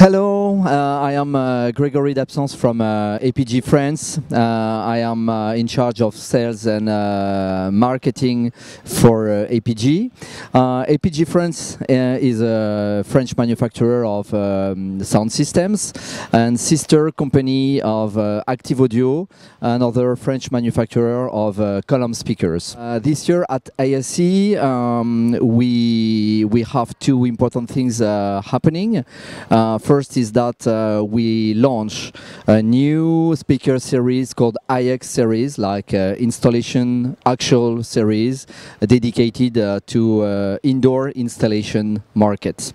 Hello, uh, I am uh, Gregory Dapsance from uh, APG France. Uh, I am uh, in charge of sales and uh, marketing for APG. Uh, APG France uh, is a French manufacturer of um, sound systems and sister company of uh, Active Audio, another French manufacturer of uh, column speakers. Uh, this year at ASC, um, we we have two important things uh, happening. first is that we launch a new speaker series called IX series, like installation actual series, dedicated to uh, indoor installation market.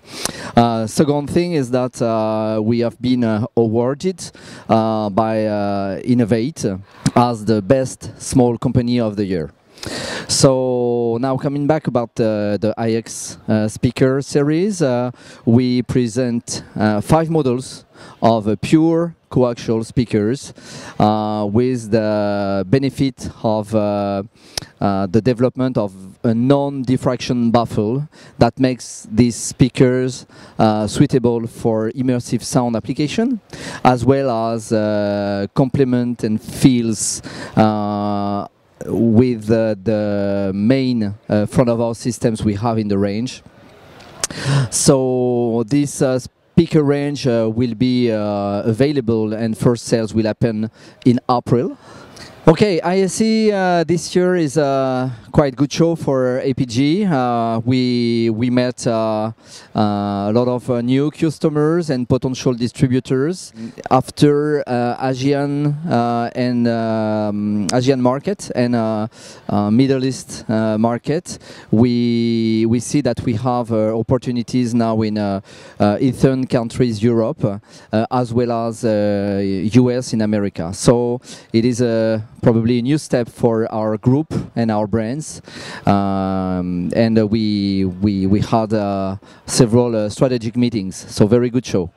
Uh, second thing is that uh, we have been awarded by Innovate as the best small company of the year. So now coming back about uh, the IX uh, speaker series, uh, we present five models of pure coaxial speakers uh, with the benefit of uh, uh, the development of a non-diffraction baffle that makes these speakers uh, suitable for immersive sound application as well as complement and feels with the main front of our systems we have in the range. So this uh, Picker range uh, will be uh, available and first sales will happen in April. Okay, ISE uh, this year is a uh, quite good show for APG. Uh, we we met uh, uh a lot of uh, new customers and potential distributors mm. after ASEAN and um, market and Middle East market. We we see that we have opportunities now in Eastern countries, Europe, as well as US in America. So it is a probably a new step for our group and our brands. Um, and uh, we, we, we had uh, several uh, strategic meetings, so very good show.